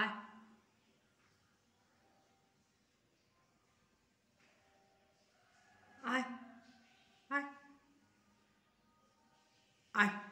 ai ai ai ai